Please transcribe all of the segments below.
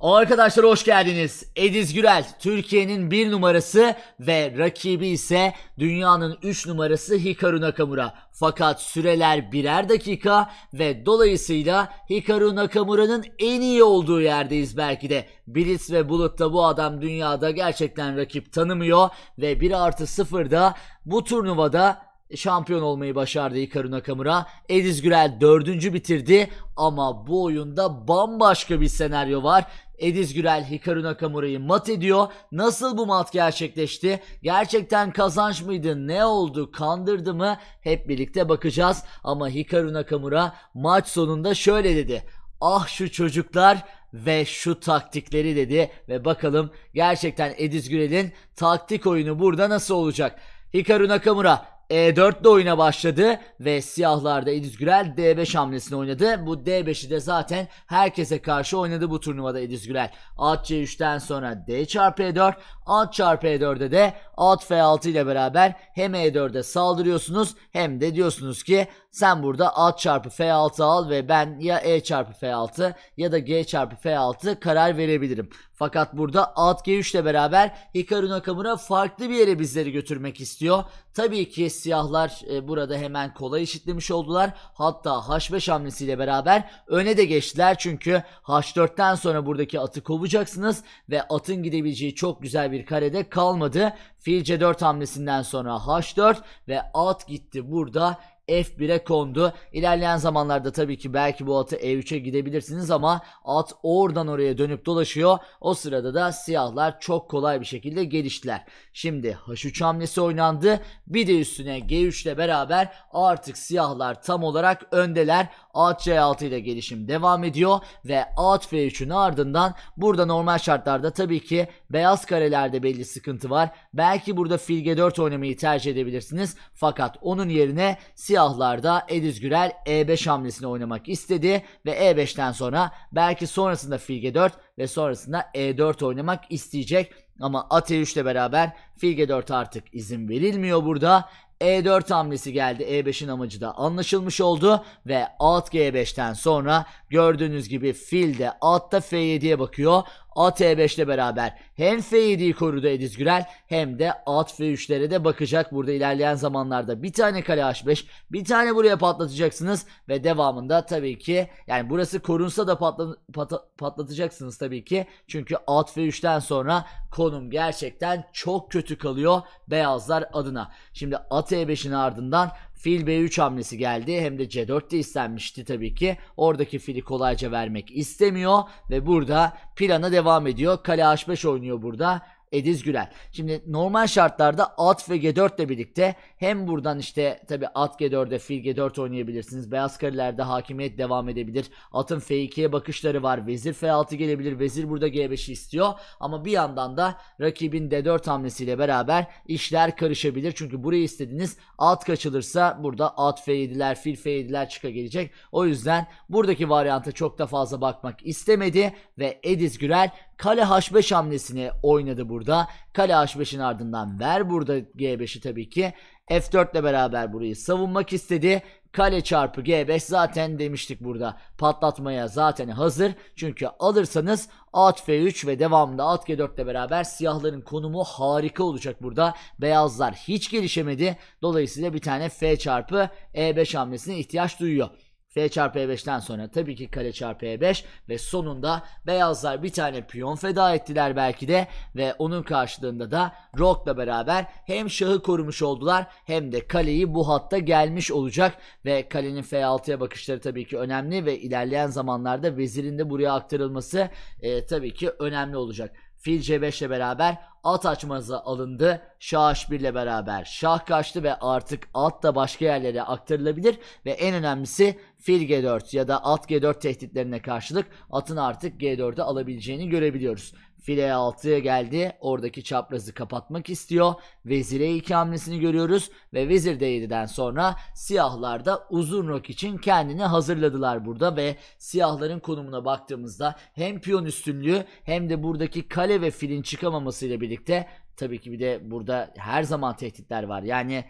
Arkadaşlar hoş geldiniz. Ediz Gürel Türkiye'nin bir numarası ve rakibi ise dünyanın üç numarası Hikaru Nakamura. Fakat süreler birer dakika ve dolayısıyla Hikaru Nakamura'nın en iyi olduğu yerdeyiz belki de. Blitz ve Bulut'ta bu adam dünyada gerçekten rakip tanımıyor ve 1 artı 0'da bu turnuvada şampiyon olmayı başardı Hikaru Nakamura. Ediz Gürel dördüncü bitirdi ama bu oyunda bambaşka bir senaryo var. Ediz Gürel Hikaru Nakamura'yı mat ediyor. Nasıl bu mat gerçekleşti? Gerçekten kazanç mıydı? Ne oldu? Kandırdı mı? Hep birlikte bakacağız. Ama Hikaru Nakamura maç sonunda şöyle dedi. Ah şu çocuklar ve şu taktikleri dedi ve bakalım gerçekten Ediz Gürel'in taktik oyunu burada nasıl olacak? Hikaru Nakamura e4'de oyuna başladı ve siyahlarda Ediz Gürel D5 hamlesini oynadı. Bu D5'i de zaten herkese karşı oynadı bu turnuvada Ediz Gürel. At C3'ten sonra D çarpı E4, at çarpı E4'de de at F6 ile beraber hem E4'e saldırıyorsunuz hem de diyorsunuz ki sen burada at çarpı F6 al ve ben ya E çarpı F6 ya da G çarpı F6 karar verebilirim. Fakat burada at G3 ile beraber Hikaru Nakamura farklı bir yere bizleri götürmek istiyor. Tabii ki siyahlar e, burada hemen kolay eşitlemiş oldular. Hatta H5 hamlesiyle beraber öne de geçtiler. Çünkü H4'ten sonra buradaki atı kovacaksınız ve atın gidebileceği çok güzel bir karede kalmadı Fil C4 hamlesinden sonra H4 ve at gitti burada F1'e kondu. İlerleyen zamanlarda tabii ki belki bu atı E3'e gidebilirsiniz ama at oradan oraya dönüp dolaşıyor. O sırada da siyahlar çok kolay bir şekilde geliştiler. Şimdi H3 hamlesi oynandı. Bir de üstüne G3 ile beraber artık siyahlar tam olarak öndeler. At C6 ile gelişim devam ediyor ve at F3'ün ardından burada normal şartlarda tabii ki beyaz karelerde belli sıkıntı var. Belki burada fil G4 oynamayı tercih edebilirsiniz. Fakat onun yerine siyahlarda Ediz Gürel E5 hamlesini oynamak istedi ve E5'ten sonra belki sonrasında fil G4 ve sonrasında E4 oynamak isteyecek. Ama at E3 ile beraber fil G4 artık izin verilmiyor burada e4 hamlesi geldi. E5'in amacı da anlaşılmış oldu ve alt G5'ten sonra gördüğünüz gibi fil de altta F7'ye bakıyor. AT5'le beraber hem F7'yi korudu Ediz Gürel hem de at F3'lere de bakacak burada ilerleyen zamanlarda. Bir tane kale H5 bir tane buraya patlatacaksınız ve devamında tabii ki yani burası korunsa da patla, pata, patlatacaksınız tabii ki. Çünkü at F3'ten sonra konum gerçekten çok kötü kalıyor beyazlar adına. Şimdi at E5'in ardından Fil B3 hamlesi geldi hem de C4 de istenmişti tabii ki. Oradaki fili kolayca vermek istemiyor ve burada plana devam ediyor. Kale H5 oynuyor burada. Ediz Güler. Şimdi normal şartlarda at ve G4 ile birlikte hem buradan işte tabi at G4'e fil G4 oynayabilirsiniz. Beyaz karelerde hakimiyet devam edebilir. Atın F2'ye bakışları var. Vezir F6 gelebilir. Vezir burada G5'i istiyor. Ama bir yandan da rakibin D4 hamlesiyle beraber işler karışabilir. Çünkü burayı istediğiniz At kaçılırsa burada at F7'ler, fil F7'ler çıka gelecek. O yüzden buradaki varyanta çok da fazla bakmak istemedi ve Ediz Güler Kale H5 hamlesini oynadı burada. Kale H5'in ardından ver burada G5'i tabii ki. F4 ile beraber burayı savunmak istedi. Kale çarpı G5 zaten demiştik burada patlatmaya zaten hazır. Çünkü alırsanız at F3 ve devamında at G4 ile beraber siyahların konumu harika olacak burada. Beyazlar hiç gelişemedi. Dolayısıyla bir tane F çarpı E5 hamlesine ihtiyaç duyuyor. F çarpı E5'ten sonra tabii ki kale çarpı E5 ve sonunda beyazlar bir tane piyon feda ettiler belki de ve onun karşılığında da rokla beraber hem şahı korumuş oldular hem de kaleyi bu hatta gelmiş olacak ve kalenin F6'ya bakışları tabii ki önemli ve ilerleyen zamanlarda vezirin de buraya aktarılması e, tabii ki önemli olacak. Fil C5 beraber at açmaza alındı. Şah H1 ile beraber şah kaçtı ve artık at da başka yerlere aktarılabilir ve en önemlisi fil G4 ya da at G4 tehditlerine karşılık atın artık G4'ü alabileceğini görebiliyoruz. File 6'ya geldi. Oradaki çaprazı kapatmak istiyor. Vezire 2 hamlesini görüyoruz. Ve vezir D7'den sonra siyahlar da uzun rok için kendini hazırladılar burada. Ve siyahların konumuna baktığımızda hem piyon üstünlüğü hem de buradaki kale ve filin çıkamamasıyla birlikte tabii ki bir de burada her zaman tehditler var. Yani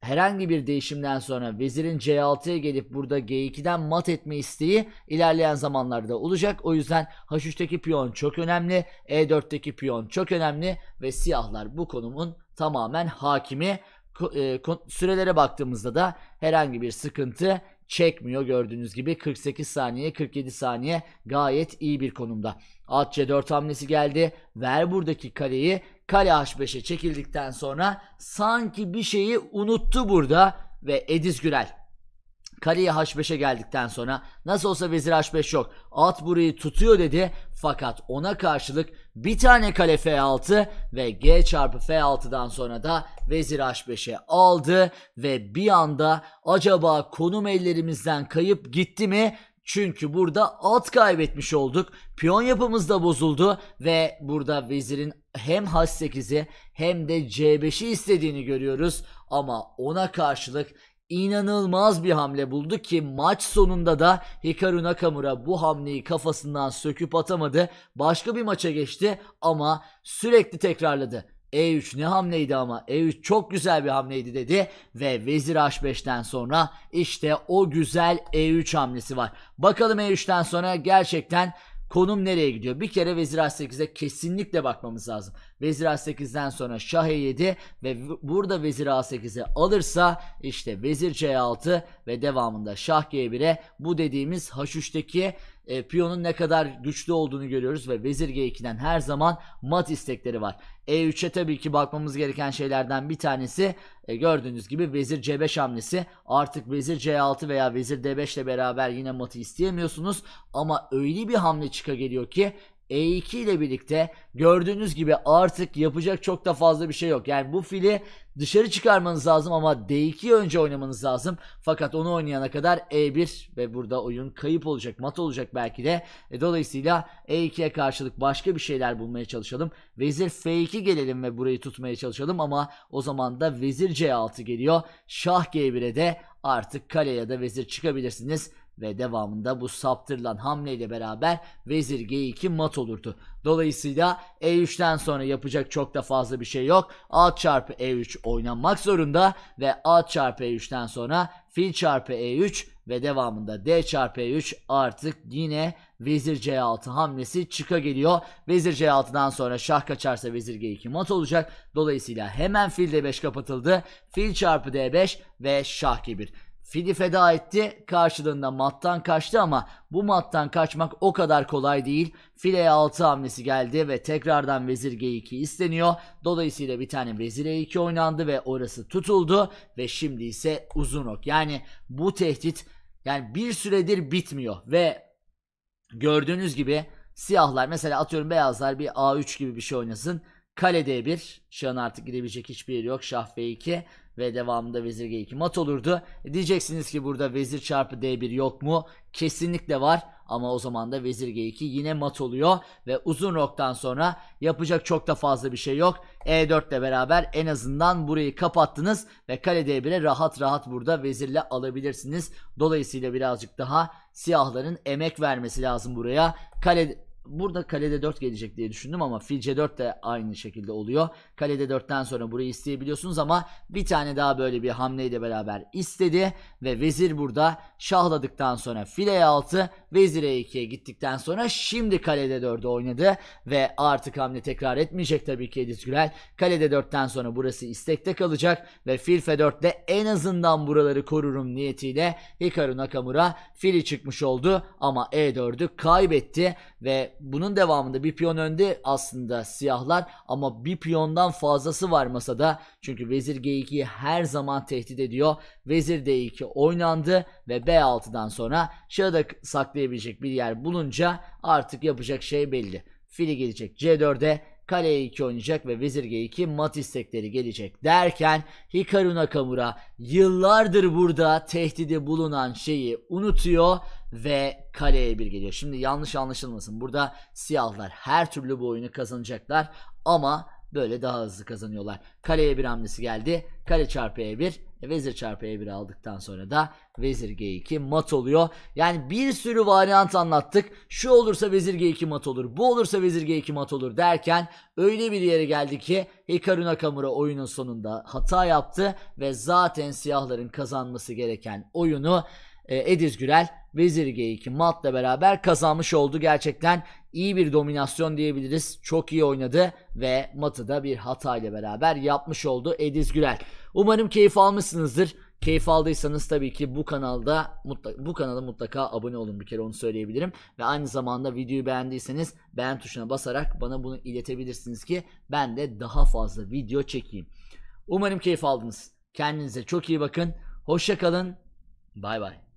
herhangi bir değişimden sonra vezirin C6'ya gelip burada G2'den mat etme isteği ilerleyen zamanlarda olacak. O yüzden H3'teki piyon çok önemli, E4'teki piyon çok önemli ve siyahlar bu konumun tamamen hakimi. E, sürelere baktığımızda da herhangi bir sıkıntı çekmiyor gördüğünüz gibi 48 saniye 47 saniye gayet iyi bir konumda. At C4 hamlesi geldi. Ver buradaki kaleyi Kale H5'e çekildikten sonra sanki bir şeyi unuttu burada ve Ediz Gürel Kaleye H5'e geldikten sonra nasıl olsa vezir H5 yok. At burayı tutuyor dedi. Fakat ona karşılık bir tane kale F6 ve G çarpı F6'dan sonra da vezir H5'e aldı ve bir anda acaba konum ellerimizden kayıp gitti mi? Çünkü burada at kaybetmiş olduk. Piyon yapımız da bozuldu ve burada vezirin hem H8'i hem de C5'i istediğini görüyoruz. Ama ona karşılık inanılmaz bir hamle buldu ki maç sonunda da Hikaru Nakamura bu hamleyi kafasından söküp atamadı. Başka bir maça geçti ama sürekli tekrarladı. E3 ne hamleydi ama E3 çok güzel bir hamleydi dedi ve Vezir H5'ten sonra işte o güzel E3 hamlesi var. Bakalım E3'ten sonra gerçekten konum nereye gidiyor? Bir kere vezir a8'e kesinlikle bakmamız lazım. Vezir a8'den sonra şah e7 ve burada vezir a8'e alırsa işte vezir c6 ve devamında şah g1'e bu dediğimiz h3'teki e, piyonun ne kadar güçlü olduğunu görüyoruz ve vezir g2'den her zaman mat istekleri var. E3'e tabii ki bakmamız gereken şeylerden bir tanesi e, gördüğünüz gibi vezir c5 hamlesi. Artık vezir c6 veya vezir d5 ile beraber yine matı isteyemiyorsunuz ama öyle bir hamle çıka geliyor ki e2 ile birlikte gördüğünüz gibi artık yapacak çok da fazla bir şey yok. Yani bu fili dışarı çıkarmanız lazım ama D2 önce oynamanız lazım. Fakat onu oynayana kadar E1 ve burada oyun kayıp olacak, mat olacak belki de. E, dolayısıyla E2'ye karşılık başka bir şeyler bulmaya çalışalım. Vezir F2 gelelim ve burayı tutmaya çalışalım ama o zaman da Vezir C6 geliyor. Şah G1'e de artık kale ya da vezir çıkabilirsiniz ve devamında bu saptırılan hamleyle beraber vezir g2 mat olurdu. Dolayısıyla e3'ten sonra yapacak çok da fazla bir şey yok. a çarpı e3 oynanmak zorunda ve a çarpı e3'ten sonra fil çarpı e3 ve devamında d çarpı e3 artık yine vezir c6 hamlesi çıka geliyor. Vezir c6'dan sonra şah kaçarsa vezir g2 mat olacak. Dolayısıyla hemen fil d5 kapatıldı. Fil çarpı d5 ve şah g1. Fili feda etti. Karşılığında mattan kaçtı ama bu mattan kaçmak o kadar kolay değil. Fileye 6 hamlesi geldi ve tekrardan vezir g2 isteniyor. Dolayısıyla bir tane vezir e2 oynandı ve orası tutuldu. Ve şimdi ise uzun ok. Yani bu tehdit yani bir süredir bitmiyor. Ve gördüğünüz gibi siyahlar mesela atıyorum beyazlar bir a3 gibi bir şey oynasın. Kale d1. Şahın artık gidebilecek hiçbir yeri yok. Şah b2 ve devamında vezir g2 mat olurdu. Diyeceksiniz ki burada vezir çarpı d1 yok mu? Kesinlikle var ama o zaman da vezir g2 yine mat oluyor ve uzun roktan sonra yapacak çok da fazla bir şey yok. e4 ile beraber en azından burayı kapattınız ve kale d1'e rahat rahat burada vezirle alabilirsiniz. Dolayısıyla birazcık daha siyahların emek vermesi lazım buraya. Kale burada kalede 4 gelecek diye düşündüm ama fil c4 de aynı şekilde oluyor. Kalede 4'ten sonra burayı isteyebiliyorsunuz ama bir tane daha böyle bir hamleyle beraber istedi ve vezir burada şahladıktan sonra fil e6 vezir e2'ye gittikten sonra şimdi kalede 4'e oynadı ve artık hamle tekrar etmeyecek tabii ki Edis Gürel. Kalede 4'ten sonra burası istekte kalacak ve fil f4'te en azından buraları korurum niyetiyle Hikaru Nakamura fili çıkmış oldu ama e4'ü kaybetti ve bunun devamında bir piyon önde aslında siyahlar ama bir piyondan fazlası var masada. Çünkü vezir g2'yi her zaman tehdit ediyor. Vezir d2 oynandı ve b6'dan sonra şahı da saklayabilecek bir yer bulunca artık yapacak şey belli. Fili gelecek c4'e Kaleye 2 oynayacak ve Vezir G2 mat istekleri gelecek derken Hikaru Nakamura yıllardır burada tehdidi bulunan şeyi unutuyor ve kaleye bir geliyor. Şimdi yanlış anlaşılmasın. Burada siyahlar her türlü bu oyunu kazanacaklar ama böyle daha hızlı kazanıyorlar. Kaleye bir hamlesi geldi. Kale çarpı E1. Vezir çarpı E1 aldıktan sonra da Vezir G2 mat oluyor. Yani bir sürü varyant anlattık. Şu olursa Vezir G2 mat olur. Bu olursa Vezir G2 mat olur derken öyle bir yere geldi ki Hikaru Nakamura oyunun sonunda hata yaptı ve zaten siyahların kazanması gereken oyunu e, Ediz Gürel Vezir G2 matla beraber kazanmış oldu. Gerçekten iyi bir dominasyon diyebiliriz. Çok iyi oynadı ve matı da bir hatayla beraber yapmış oldu Ediz Gürel. Umarım keyif almışsınızdır. Keyif aldıysanız tabii ki bu kanalda mutlaka, bu kanala mutlaka abone olun bir kere onu söyleyebilirim. Ve aynı zamanda videoyu beğendiyseniz beğen tuşuna basarak bana bunu iletebilirsiniz ki ben de daha fazla video çekeyim. Umarım keyif aldınız. Kendinize çok iyi bakın. Hoşça kalın. Bay bay.